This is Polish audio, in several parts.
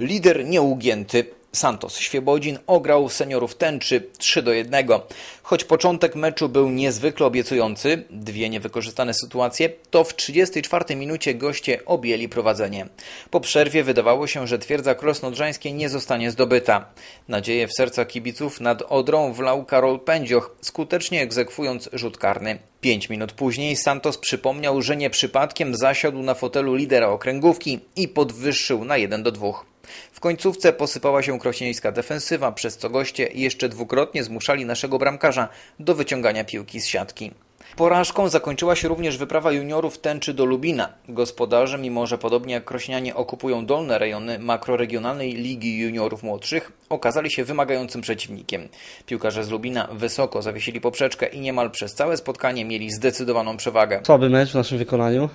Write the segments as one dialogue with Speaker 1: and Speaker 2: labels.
Speaker 1: Lider nieugięty Santos Świebodzin ograł seniorów tęczy 3 do 1. Choć początek meczu był niezwykle obiecujący, dwie niewykorzystane sytuacje, to w 34 minucie goście objęli prowadzenie. Po przerwie wydawało się, że twierdza krosnodrzańskiej nie zostanie zdobyta. Nadzieje w serca kibiców nad Odrą wlał Karol Pędzioch, skutecznie egzekwując rzut karny. Pięć minut później Santos przypomniał, że nie przypadkiem zasiadł na fotelu lidera okręgówki i podwyższył na 1 do 2. W końcówce posypała się krośnieńska defensywa, przez co goście jeszcze dwukrotnie zmuszali naszego bramkarza do wyciągania piłki z siatki. Porażką zakończyła się również wyprawa juniorów tęczy do Lubina. Gospodarze, mimo że podobnie jak Krośnianie okupują dolne rejony makroregionalnej Ligi Juniorów Młodszych, okazali się wymagającym przeciwnikiem. Piłkarze z Lubina wysoko zawiesili poprzeczkę i niemal przez całe spotkanie mieli zdecydowaną przewagę.
Speaker 2: Słaby mecz w naszym wykonaniu,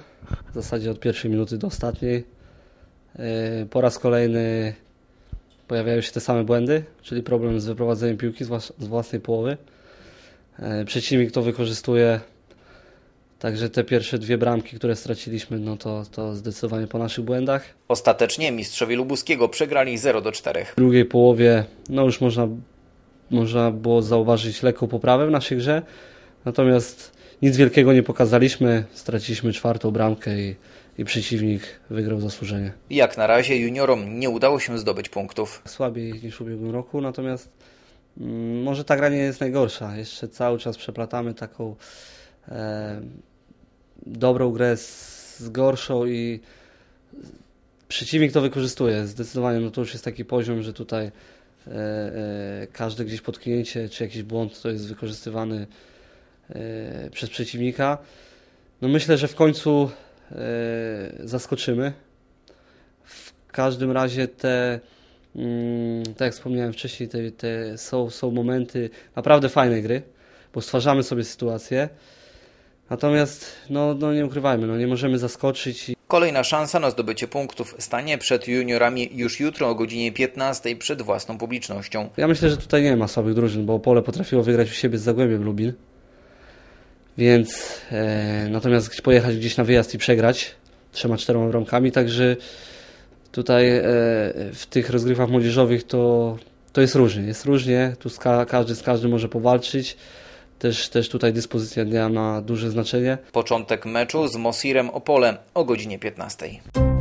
Speaker 2: w zasadzie od pierwszej minuty do ostatniej. Y, po raz kolejny pojawiają się te same błędy, czyli problem z wyprowadzeniem piłki z własnej połowy. Y, przeciwnik to wykorzystuje, także te pierwsze dwie bramki, które straciliśmy, no to, to zdecydowanie po naszych błędach.
Speaker 1: Ostatecznie mistrzowie Lubuskiego przegrali 0 do 4. W
Speaker 2: drugiej połowie, no już można, można było zauważyć lekką poprawę w naszej grze, natomiast nic wielkiego nie pokazaliśmy, straciliśmy czwartą bramkę i, i przeciwnik wygrał zasłużenie.
Speaker 1: Jak na razie juniorom nie udało się zdobyć punktów.
Speaker 2: Słabiej niż w ubiegłym roku, natomiast mm, może ta gra nie jest najgorsza. Jeszcze cały czas przeplatamy taką e, dobrą grę z, z gorszą i przeciwnik to wykorzystuje. Zdecydowanie no to już jest taki poziom, że tutaj e, e, każde gdzieś potknięcie czy jakiś błąd to jest wykorzystywany E, przez przeciwnika. No myślę, że w końcu e, zaskoczymy. W każdym razie te, mm, tak jak wspomniałem wcześniej, te, te są, są momenty naprawdę fajnej gry, bo stwarzamy sobie sytuację. Natomiast, no, no nie ukrywajmy, no nie możemy zaskoczyć.
Speaker 1: Kolejna szansa na zdobycie punktów stanie przed juniorami już jutro o godzinie 15 przed własną publicznością.
Speaker 2: Ja myślę, że tutaj nie ma słabych drużyn, bo Pole potrafiło wygrać u siebie z Zagłębiem Lubin. Więc e, natomiast pojechać gdzieś na wyjazd i przegrać trzema, czteroma bramkami, także tutaj e, w tych rozgrywach młodzieżowych to, to jest różnie. Jest różnie, tu ska, każdy z każdym może powalczyć. Też, też tutaj dyspozycja dnia ma duże znaczenie.
Speaker 1: Początek meczu z Mosirem Opole o godzinie 15.